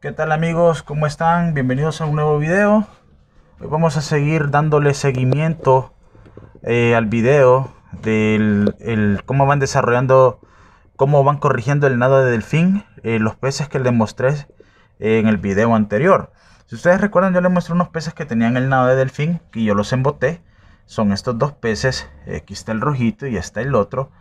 ¿Qué tal amigos? ¿Cómo están? Bienvenidos a un nuevo video. Hoy vamos a seguir dándole seguimiento eh, al video del cómo van desarrollando, cómo van corrigiendo el nado de delfín, eh, los peces que les mostré eh, en el video anterior. Si ustedes recuerdan, yo les mostré unos peces que tenían el nado de delfín y yo los emboté. Son estos dos peces, aquí está el rojito y está el otro.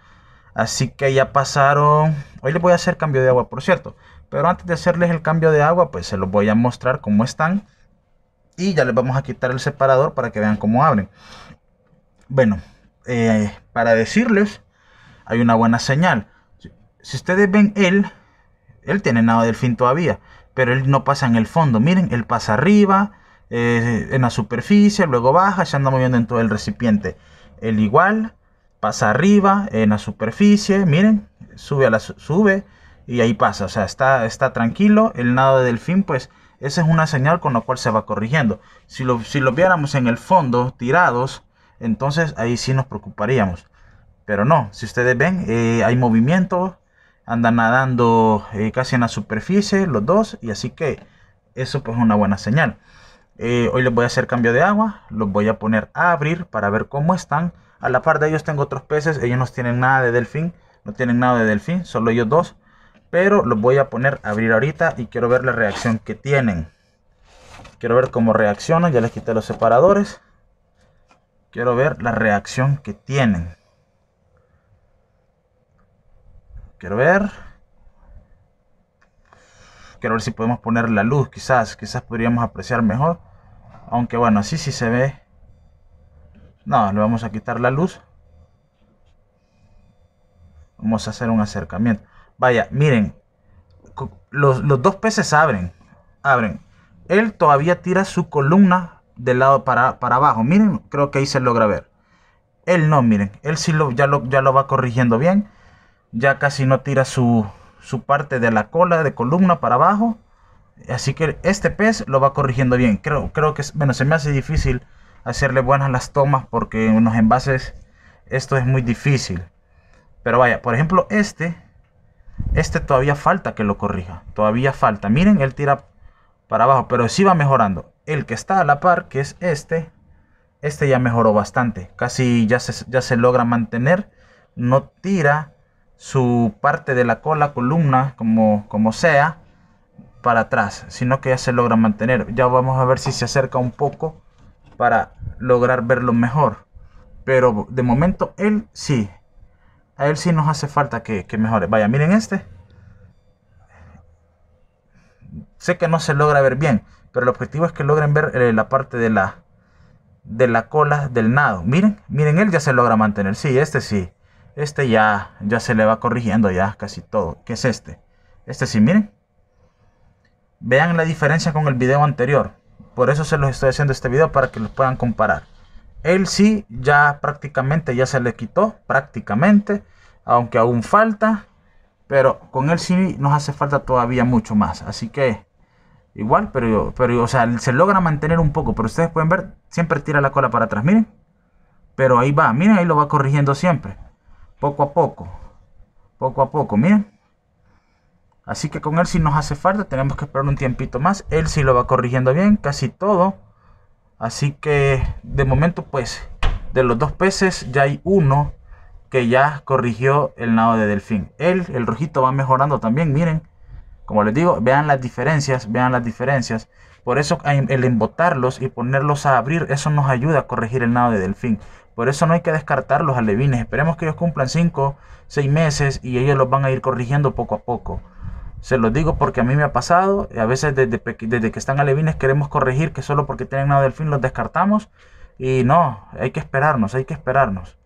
Así que ya pasaron Hoy les voy a hacer cambio de agua, por cierto. Pero antes de hacerles el cambio de agua, pues se los voy a mostrar cómo están. Y ya les vamos a quitar el separador para que vean cómo abren. Bueno, eh, para decirles, hay una buena señal. Si ustedes ven él, él tiene nada del fin todavía. Pero él no pasa en el fondo. Miren, él pasa arriba, eh, en la superficie, luego baja, se anda moviendo en todo el recipiente. Él igual, pasa arriba, en la superficie, miren, sube a la sube y ahí pasa, o sea, está, está tranquilo, el nado de delfín, pues esa es una señal con la cual se va corrigiendo. Si lo, si viéramos en el fondo, tirados, entonces ahí sí nos preocuparíamos. Pero no, si ustedes ven, eh, hay movimiento, andan nadando eh, casi en la superficie los dos, y así que eso pues es una buena señal. Eh, hoy les voy a hacer cambio de agua, los voy a poner a abrir para ver cómo están. A la par de ellos tengo otros peces, ellos no tienen nada de delfín, no tienen nada de delfín, solo ellos dos. Pero los voy a poner a abrir ahorita y quiero ver la reacción que tienen. Quiero ver cómo reaccionan. Ya les quité los separadores. Quiero ver la reacción que tienen. Quiero ver. Quiero ver si podemos poner la luz. Quizás, quizás podríamos apreciar mejor. Aunque bueno, así sí se ve. No, le vamos a quitar la luz. Vamos a hacer un acercamiento. Vaya, miren. Los, dos peces abren. Abren. Él todavía tira su columna del lado para, para abajo. Miren, creo que ahí se logra ver. Él no, miren. Él sí lo, ya, lo, ya lo va corrigiendo bien. Ya casi no tira su, parte de la cola de columna para abajo. Así que este pez lo va corrigiendo bien. Creo, creo que, bueno, se me hace difícil hacerle buenas las tomas porque en los envases esto es muy difícil. Pero vaya, por ejemplo, este, este todavía falta que lo corrija. Todavía falta. Miren, él tira para abajo, pero sí va mejorando. El que está a la par, que es este, este ya mejoró bastante. Casi ya se, ya se logra mantener. No tira su parte de la cola, columna, como, como sea, para atrás, sino que ya se logra mantener. Ya vamos a ver si se acerca un poco para lograr verlo mejor. Pero de momento él sí, a él sí nos hace falta que, mejore. Vaya, miren este. Sé que no se logra ver bien, pero el objetivo es que logren ver eh, la parte de la, de la cola del nado. Miren, miren, él ya se logra mantener. Sí, este sí. Este ya, ya se le va corrigiendo ya casi todo. ¿Qué es este? Este sí, miren. Vean la diferencia con el video anterior. Por eso se los estoy haciendo este video para que los puedan comparar. Él sí, ya prácticamente, ya se le quitó, prácticamente, aunque aún falta, pero con él sí nos hace falta todavía mucho más. Así que igual, pero, pero o sea, se logra mantener un poco, pero ustedes pueden ver, siempre tira la cola para atrás, miren. Pero ahí va, miren, ahí lo va corrigiendo siempre, poco a poco, poco a poco, miren. Así que con él sí nos hace falta, tenemos que esperar un tiempito más. Él sí lo va corrigiendo bien, casi todo. Así que de momento pues de los dos peces ya hay uno que ya corrigió el nado de delfín. Él, el rojito va mejorando también, miren. Como les digo, vean las diferencias, vean las diferencias. Por eso el embotarlos y ponerlos a abrir, eso nos ayuda a corregir el nado de delfín. Por eso no hay que descartar los alevines. Esperemos que ellos cumplan 5, 6 meses y ellos los van a ir corrigiendo poco a poco. Se los digo porque a mí me ha pasado, a veces desde, que están alevines queremos corregir que solo porque tienen nada fin los descartamos y no, hay que esperarnos, hay que esperarnos.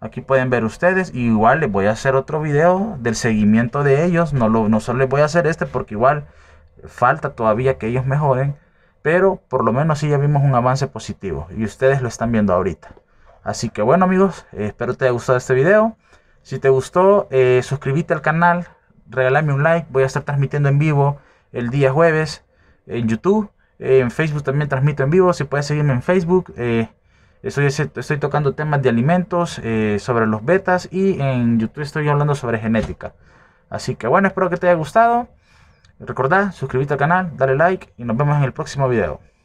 Aquí pueden ver ustedes, igual les voy a hacer otro video del seguimiento de ellos, no, lo, no solo les voy a hacer este porque igual falta todavía que ellos mejoren, pero por lo menos sí ya vimos un avance positivo y ustedes lo están viendo ahorita. Así que bueno amigos, espero te haya gustado este video. Si te gustó, eh, suscríbete al canal, regálame un like, voy a estar transmitiendo en vivo el día jueves en YouTube, en Facebook también transmito en vivo, si puedes seguirme en Facebook, eh, estoy, tocando temas de alimentos, eh, sobre los betas y en YouTube estoy hablando sobre genética. Así que bueno, espero que te haya gustado. Recordad, suscribirte al canal, dale like y nos vemos en el próximo video.